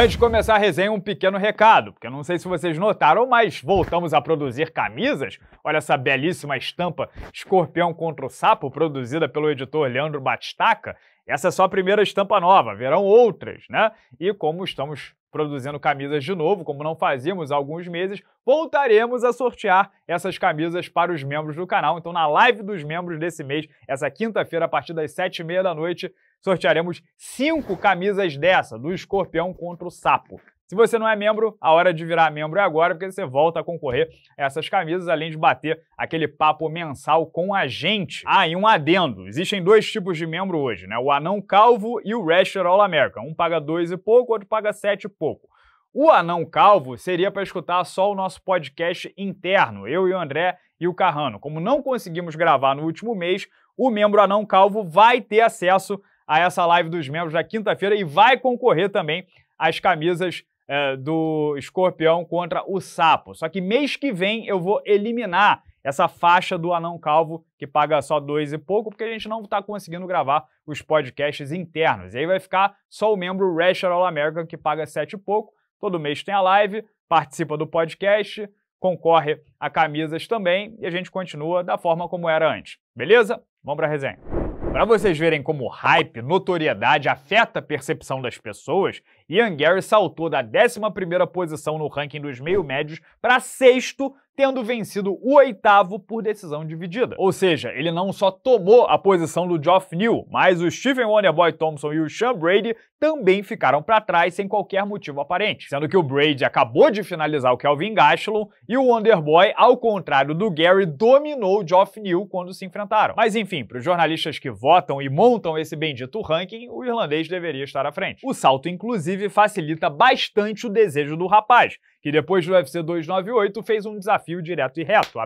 Antes de começar a resenha, um pequeno recado, porque eu não sei se vocês notaram, mas voltamos a produzir camisas. Olha essa belíssima estampa Escorpião contra o Sapo, produzida pelo editor Leandro Batistaca. Essa é só a primeira estampa nova, verão outras, né? E como estamos produzindo camisas de novo, como não fazíamos há alguns meses, voltaremos a sortear essas camisas para os membros do canal. Então, na live dos membros desse mês, essa quinta-feira, a partir das sete e meia da noite, sortearemos cinco camisas dessa, do escorpião contra o sapo. Se você não é membro, a hora de virar membro é agora, porque você volta a concorrer a essas camisas, além de bater aquele papo mensal com a gente. Ah, e um adendo: existem dois tipos de membro hoje, né? O anão calvo e o Rasher All America. Um paga dois e pouco, outro paga sete e pouco. O anão calvo seria para escutar só o nosso podcast interno, eu e o André e o Carrano. Como não conseguimos gravar no último mês, o membro anão calvo vai ter acesso a essa live dos membros da quinta-feira e vai concorrer também às camisas é, do escorpião contra o sapo. Só que mês que vem eu vou eliminar essa faixa do anão calvo que paga só dois e pouco, porque a gente não está conseguindo gravar os podcasts internos. E aí vai ficar só o membro Rash All America que paga sete e pouco. Todo mês tem a live, participa do podcast, concorre a camisas também e a gente continua da forma como era antes. Beleza? Vamos para a resenha. Para vocês verem como hype, notoriedade afeta a percepção das pessoas Ian Gary saltou da 11ª posição no ranking dos meio-médios para sexto, tendo vencido o oitavo por decisão dividida. Ou seja, ele não só tomou a posição do Geoff New, mas o Stephen Wonderboy Thompson e o Sean Brady também ficaram para trás sem qualquer motivo aparente, sendo que o Brady acabou de finalizar o Kelvin Gastelum e o Wonderboy, ao contrário do Gary, dominou o Geoff New quando se enfrentaram. Mas enfim, para os jornalistas que votam e montam esse bendito ranking, o irlandês deveria estar à frente. O salto, inclusive, inclusive facilita bastante o desejo do rapaz, que depois do UFC 298 fez um desafio direto e reto,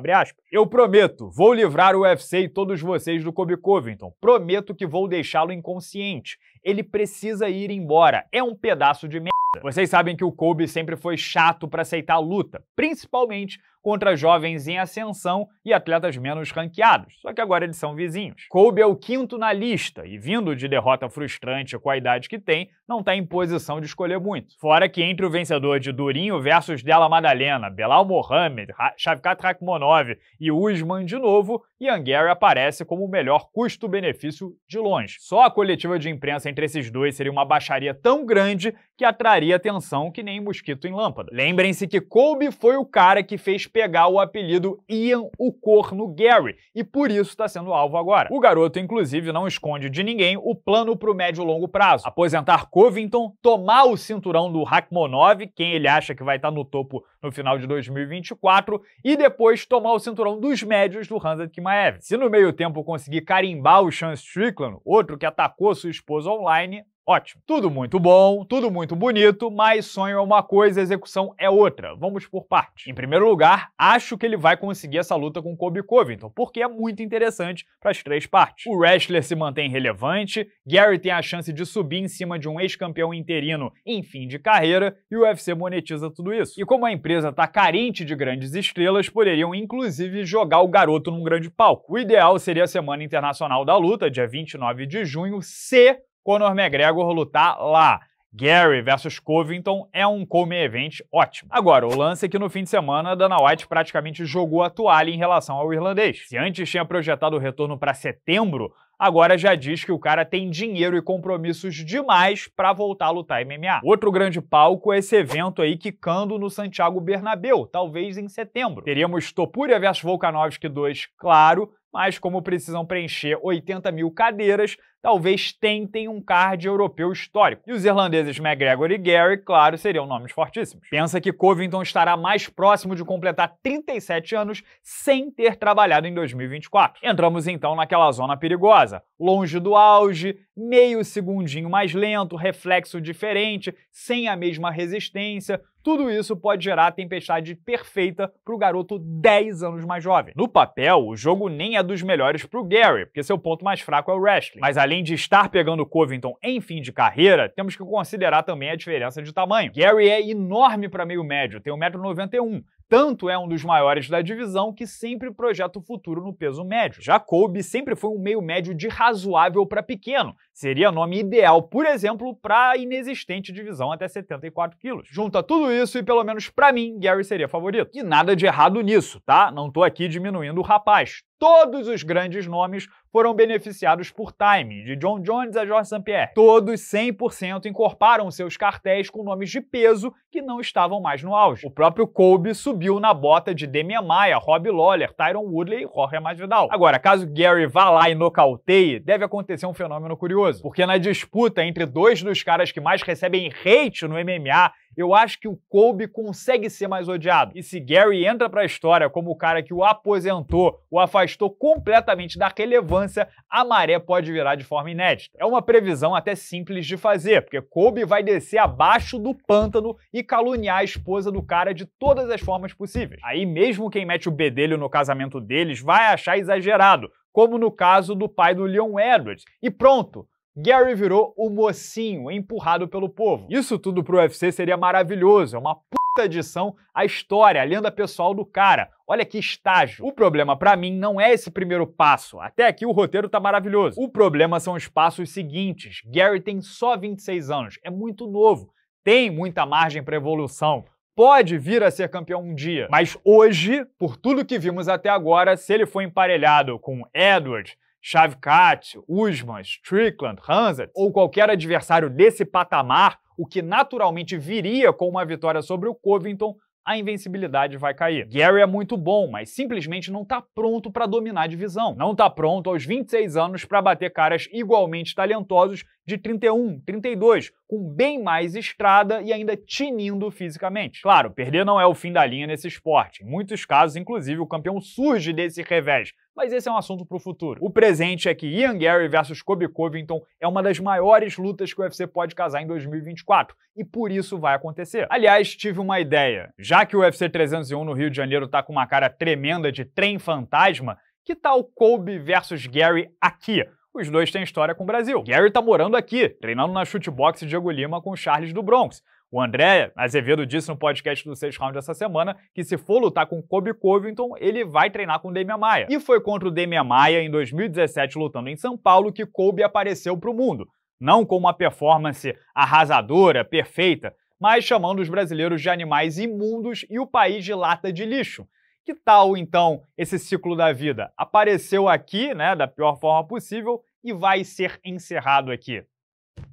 Eu prometo, vou livrar o UFC e todos vocês do Kobe Covington. Prometo que vou deixá-lo inconsciente. Ele precisa ir embora. É um pedaço de merda. Vocês sabem que o Kobe sempre foi chato para aceitar a luta, principalmente contra jovens em ascensão e atletas menos ranqueados, só que agora eles são vizinhos. Kobe é o quinto na lista e, vindo de derrota frustrante com a idade que tem, não está em posição de escolher muito. Fora que entre o vencedor de Durinho versus Della Madalena, Belal Mohamed, Shavkat Rakhmonov e Usman de novo, Ian Gary aparece como o melhor custo-benefício de longe. Só a coletiva de imprensa entre esses dois seria uma baixaria tão grande que atraria atenção que nem mosquito em lâmpada. Lembrem-se que Kobe foi o cara que fez pegar o apelido Ian o Corno Gary, e por isso está sendo alvo agora. O garoto, inclusive, não esconde de ninguém o plano para o médio e longo prazo: aposentar Covington, tomar o cinturão do Rakhmonov, quem ele acha que vai estar tá no topo no final de 2024, e depois tomar o cinturão dos médios do Hamzat Kimaev. Se no meio tempo conseguir carimbar o Sean Strickland, outro que atacou sua esposa online, Ótimo. Tudo muito bom, tudo muito bonito, mas sonho é uma coisa, execução é outra. Vamos por partes. Em primeiro lugar, acho que ele vai conseguir essa luta com Kobe Covington, porque é muito interessante para as três partes. O wrestler se mantém relevante, Gary tem a chance de subir em cima de um ex-campeão interino em fim de carreira e o UFC monetiza tudo isso. E como a empresa está carente de grandes estrelas, poderiam inclusive jogar o garoto num grande palco. O ideal seria a Semana Internacional da Luta, dia 29 de junho, se Conor McGregor lutar lá. Gary versus Covington é um come event ótimo. Agora, o lance é que no fim de semana, Dana White praticamente jogou a toalha em relação ao irlandês. Se antes tinha projetado o retorno para setembro, agora já diz que o cara tem dinheiro e compromissos demais para voltar a lutar MMA. Outro grande palco é esse evento aí quicando no Santiago Bernabéu, talvez em setembro. Teríamos Topuria versus Volkanovski 2, claro, mas como precisam preencher 80 mil cadeiras, talvez tentem um card europeu histórico. E os irlandeses McGregor e Gary, claro, seriam nomes fortíssimos. Pensa que Covington estará mais próximo de completar 37 anos sem ter trabalhado em 2024. Entramos então naquela zona perigosa, longe do auge, meio segundinho mais lento, reflexo diferente, sem a mesma resistência, tudo isso pode gerar a tempestade perfeita para o garoto 10 anos mais jovem. No papel, o jogo nem é dos melhores para o Gary, porque seu ponto mais fraco é o wrestling. Mas além de estar pegando Covington em fim de carreira, temos que considerar também a diferença de tamanho. Gary é enorme para meio médio, tem 1,91m, tanto é um dos maiores da divisão que sempre projeta o futuro no peso médio. Já Kobe sempre foi um meio médio de razoável para pequeno. Seria nome ideal, por exemplo, para a inexistente divisão até 74 quilos. Junta tudo isso e, pelo menos para mim, Gary seria favorito. E nada de errado nisso, tá? Não tô aqui diminuindo o rapaz. Todos os grandes nomes foram beneficiados por Time, de John Jones a George St. Pierre. Todos 100% encorparam seus cartéis com nomes de peso que não estavam mais no auge. O próprio Kobe subiu na bota de Demian Maia, Rob Lawler, Tyron Woodley e Jorge Masvidal. Agora, caso Gary vá lá e nocauteie, deve acontecer um fenômeno curioso, porque na disputa entre dois dos caras que mais recebem hate no MMA eu acho que o Kobe consegue ser mais odiado. E se Gary entra para a história como o cara que o aposentou, o afastou completamente da relevância, a maré pode virar de forma inédita. É uma previsão até simples de fazer, porque Kobe vai descer abaixo do pântano e caluniar a esposa do cara de todas as formas possíveis. Aí mesmo quem mete o bedelho no casamento deles vai achar exagerado, como no caso do pai do Leon Edwards. E pronto, Gary virou o mocinho empurrado pelo povo. Isso tudo pro UFC seria maravilhoso, é uma puta adição à história, à lenda pessoal do cara. Olha que estágio. O problema para mim não é esse primeiro passo. Até aqui o roteiro tá maravilhoso. O problema são os passos seguintes. Gary tem só 26 anos, é muito novo, tem muita margem para evolução pode vir a ser campeão um dia. Mas hoje, por tudo que vimos até agora, se ele for emparelhado com Edward, Shavkat, Usman, Strickland, Hanset ou qualquer adversário desse patamar, o que naturalmente viria com uma vitória sobre o Covington, a invencibilidade vai cair. Gary é muito bom, mas simplesmente não tá pronto para dominar a divisão. Não tá pronto aos 26 anos para bater caras igualmente talentosos de 31, 32, com bem mais estrada e ainda tinindo fisicamente. Claro, perder não é o fim da linha nesse esporte. Em muitos casos, inclusive, o campeão surge desse revés. Mas esse é um assunto para o futuro. O presente é que Ian Gary versus Kobe Covington é uma das maiores lutas que o UFC pode casar em 2024 e por isso vai acontecer. Aliás, tive uma ideia. Já que o UFC 301 no Rio de Janeiro tá com uma cara tremenda de trem fantasma, que tal Kobe versus Gary aqui? Os dois têm história com o Brasil. Gary tá morando aqui, treinando na chutebox de Diego Lima com o Charles do Bronx. O André Azevedo disse no podcast do sexto Round essa semana que se for lutar com Kobe Covington, ele vai treinar com Demian Maia. E foi contra o Demian Maia em 2017 lutando em São Paulo que Kobe apareceu para o mundo. Não com uma performance arrasadora, perfeita, mas chamando os brasileiros de animais imundos e o país de lata de lixo. Que tal então esse ciclo da vida? Apareceu aqui, né, da pior forma possível e vai ser encerrado aqui.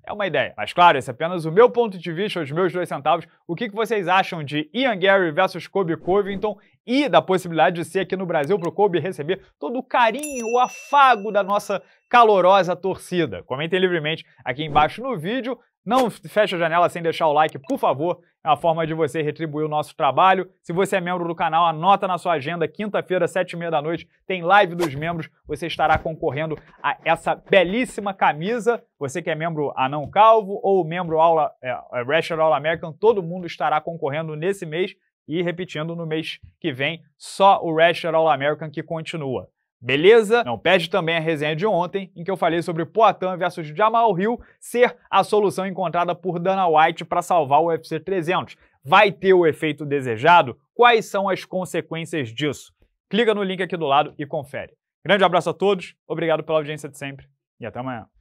É uma ideia, mas claro, esse é apenas o meu ponto de vista, os meus dois centavos. O que, que vocês acham de Ian Gary versus Kobe Covington e da possibilidade de ser aqui no Brasil para o Kobe receber todo o carinho, o afago da nossa calorosa torcida? Comentem livremente aqui embaixo no vídeo. Não feche a janela sem deixar o like, por favor. É uma forma de você retribuir o nosso trabalho. Se você é membro do canal, anota na sua agenda. Quinta-feira, sete e meia da noite, tem live dos membros. Você estará concorrendo a essa belíssima camisa. Você que é membro Anão Calvo ou membro Aula, é, é Wrestler All American, todo mundo estará concorrendo nesse mês. E repetindo, no mês que vem, só o Wrestler All American que continua. Beleza? Não perde também a resenha de ontem, em que eu falei sobre Poatan versus Jamal Hill ser a solução encontrada por Dana White para salvar o UFC 300. Vai ter o efeito desejado? Quais são as consequências disso? Clica no link aqui do lado e confere. Grande abraço a todos, obrigado pela audiência de sempre e até amanhã.